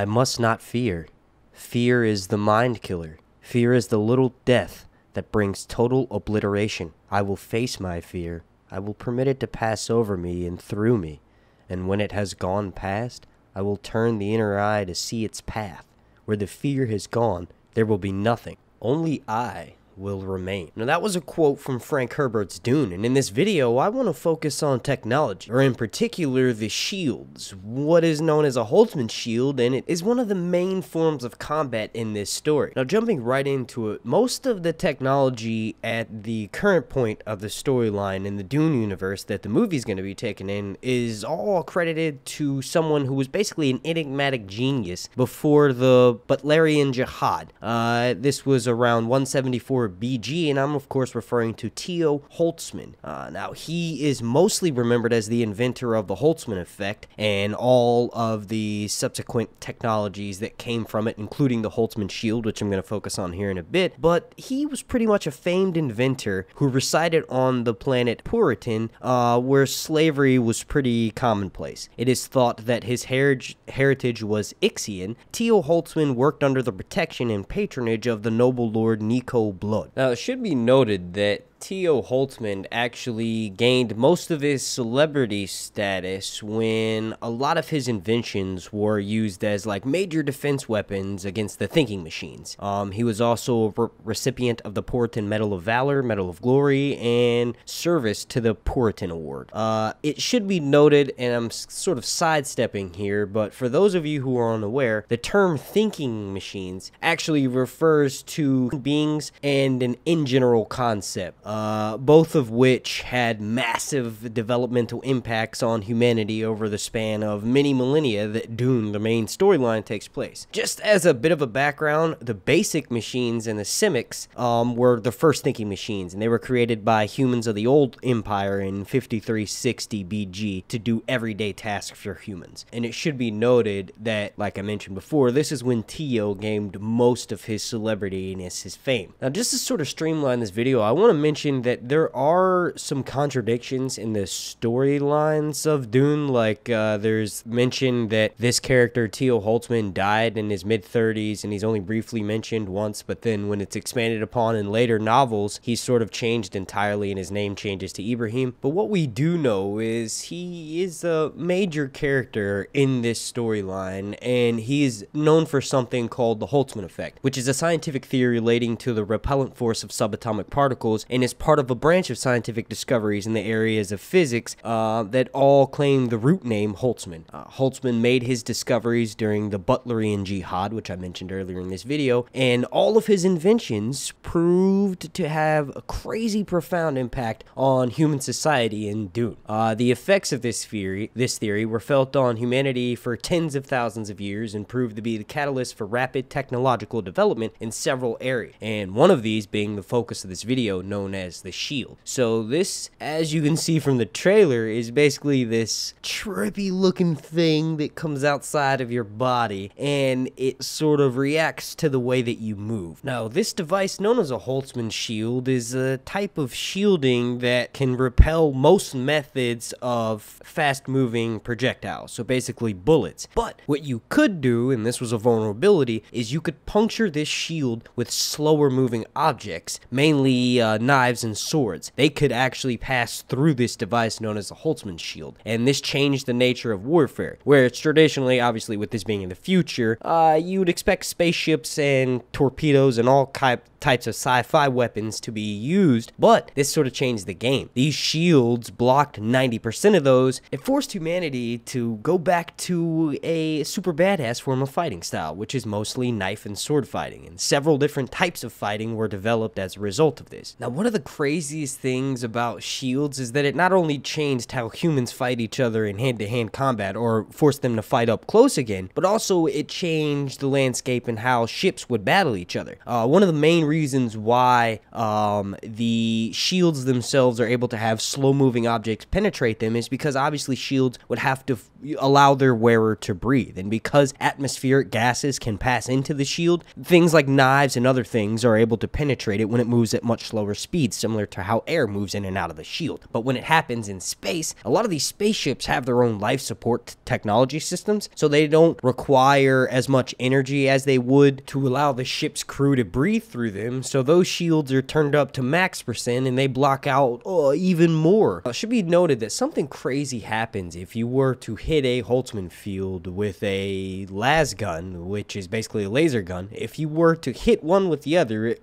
I must not fear. Fear is the mind killer. Fear is the little death that brings total obliteration. I will face my fear. I will permit it to pass over me and through me. And when it has gone past, I will turn the inner eye to see its path. Where the fear has gone, there will be nothing. Only I will remain. Now, that was a quote from Frank Herbert's Dune, and in this video, I want to focus on technology, or in particular, the shields, what is known as a Holtzman shield, and it is one of the main forms of combat in this story. Now, jumping right into it, most of the technology at the current point of the storyline in the Dune universe that the movie's going to be taken in is all credited to someone who was basically an enigmatic genius before the Butlerian Jihad. Uh, this was around 174 BG, and I'm of course referring to Theo Holtzman. Uh, now, he is mostly remembered as the inventor of the Holtzman effect and all of the subsequent technologies that came from it, including the Holtzman shield, which I'm going to focus on here in a bit. But he was pretty much a famed inventor who resided on the planet Puritan, uh, where slavery was pretty commonplace. It is thought that his heritage, heritage was Ixian. Theo Holtzman worked under the protection and patronage of the noble lord Nico Blow. Now, it should be noted that T.O. Holtzman actually gained most of his celebrity status when a lot of his inventions were used as like major defense weapons against the thinking machines. Um, he was also a re recipient of the Puritan Medal of Valor, Medal of Glory, and service to the Puritan Award. Uh, it should be noted, and I'm sort of sidestepping here, but for those of you who are unaware, the term thinking machines actually refers to beings and an in general concept. Uh, both of which had massive developmental impacts on humanity over the span of many millennia that Dune, the main storyline, takes place. Just as a bit of a background, the basic machines and the Simics um, were the first thinking machines, and they were created by humans of the old empire in 5360 BG to do everyday tasks for humans. And it should be noted that, like I mentioned before, this is when Tio gained most of his celebrity and his fame. Now, just to sort of streamline this video, I want to mention mention that there are some contradictions in the storylines of Dune. Like, uh, there's mention that this character, Teal Holtzman, died in his mid 30s and he's only briefly mentioned once, but then when it's expanded upon in later novels, he's sort of changed entirely and his name changes to Ibrahim. But what we do know is he is a major character in this storyline and he's known for something called the Holtzman effect, which is a scientific theory relating to the repellent force of subatomic particles and is as part of a branch of scientific discoveries in the areas of physics uh, that all claim the root name Holtzman. Uh, Holtzman made his discoveries during the Butlerian Jihad, which I mentioned earlier in this video, and all of his inventions proved to have a crazy profound impact on human society in Dune. Uh, the effects of this theory, this theory were felt on humanity for tens of thousands of years and proved to be the catalyst for rapid technological development in several areas, and one of these being the focus of this video known as as the shield. So this, as you can see from the trailer, is basically this trippy looking thing that comes outside of your body and it sort of reacts to the way that you move. Now this device known as a Holtzman shield is a type of shielding that can repel most methods of fast moving projectiles, so basically bullets. But what you could do, and this was a vulnerability, is you could puncture this shield with slower moving objects, mainly uh, not knives, and swords. They could actually pass through this device known as the Holtzman shield, and this changed the nature of warfare, where it's traditionally, obviously with this being in the future, uh, you would expect spaceships and torpedoes and all types of sci-fi weapons to be used, but this sort of changed the game. These shields blocked 90% of those. It forced humanity to go back to a super badass form of fighting style, which is mostly knife and sword fighting, and several different types of fighting were developed as a result of this. Now, one of of the craziest things about Shields is that it not only changed how humans fight each other in hand to hand combat or forced them to fight up close again, but also it changed the landscape and how ships would battle each other. Uh, one of the main reasons why um, the shields themselves are able to have slow moving objects penetrate them is because obviously shields would have to allow their wearer to breathe. And because atmospheric gases can pass into the shield, things like knives and other things are able to penetrate it when it moves at much slower speeds speed, similar to how air moves in and out of the shield. But when it happens in space, a lot of these spaceships have their own life support technology systems, so they don't require as much energy as they would to allow the ship's crew to breathe through them, so those shields are turned up to max percent and they block out uh, even more. it should be noted that something crazy happens if you were to hit a Holtzman field with a las gun, which is basically a laser gun. If you were to hit one with the other, it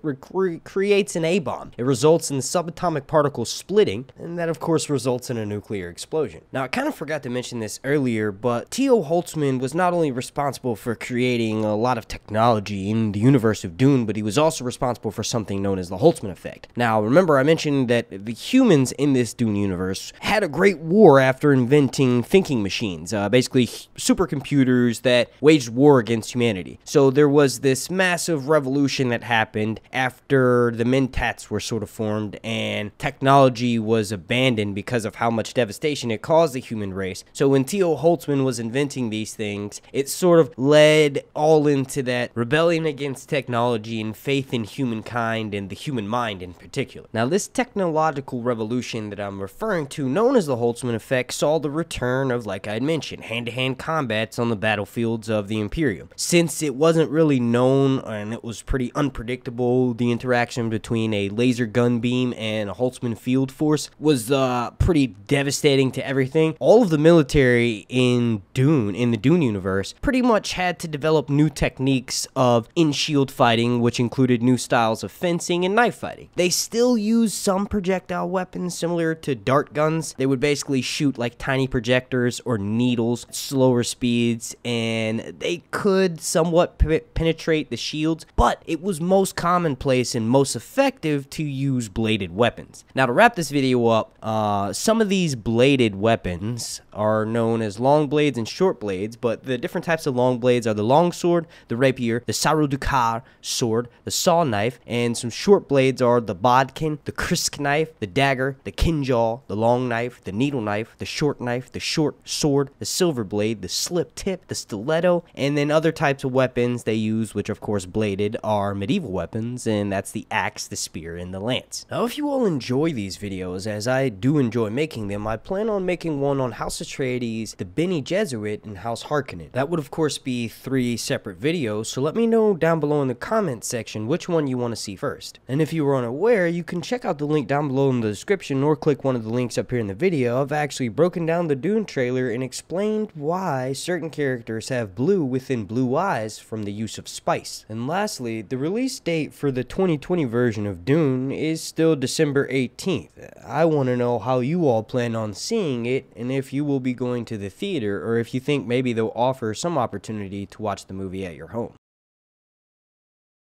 creates an A-bomb. It results results in the subatomic particles splitting, and that of course results in a nuclear explosion. Now I kind of forgot to mention this earlier, but T.O. Holtzman was not only responsible for creating a lot of technology in the universe of Dune, but he was also responsible for something known as the Holtzman effect. Now remember I mentioned that the humans in this Dune universe had a great war after inventing thinking machines, uh, basically supercomputers that waged war against humanity. So there was this massive revolution that happened after the Mentats were sort of formed and technology was abandoned because of how much devastation it caused the human race. So when Theo Holtzman was inventing these things, it sort of led all into that rebellion against technology and faith in humankind and the human mind in particular. Now this technological revolution that I'm referring to, known as the Holtzman effect, saw the return of, like I'd mentioned, hand-to-hand -hand combats on the battlefields of the Imperium. Since it wasn't really known and it was pretty unpredictable, the interaction between a laser gun Beam and Holtzman Field Force was uh, pretty devastating to everything. All of the military in Dune, in the Dune universe, pretty much had to develop new techniques of in shield fighting, which included new styles of fencing and knife fighting. They still used some projectile weapons similar to dart guns. They would basically shoot like tiny projectors or needles, slower speeds, and they could somewhat penetrate the shields, but it was most commonplace and most effective to use use bladed weapons. Now to wrap this video up, uh, some of these bladed weapons are known as long blades and short blades, but the different types of long blades are the long sword, the rapier, the sarudukar sword, the saw knife, and some short blades are the bodkin, the krisk knife, the dagger, the kinjal, the long knife, the needle knife, the short knife, the short sword, the silver blade, the slip tip, the stiletto, and then other types of weapons they use, which of course bladed are medieval weapons, and that's the axe, the spear, and the lance chance. Now if you all enjoy these videos, as I do enjoy making them, I plan on making one on House Atreides, the Benny Jesuit, and House Harkonnen. That would of course be three separate videos, so let me know down below in the comments section which one you want to see first. And if you were unaware, you can check out the link down below in the description or click one of the links up here in the video. I've actually broken down the Dune trailer and explained why certain characters have blue within blue eyes from the use of spice. And lastly, the release date for the 2020 version of Dune is is still December 18th. I want to know how you all plan on seeing it and if you will be going to the theater or if you think maybe they'll offer some opportunity to watch the movie at your home.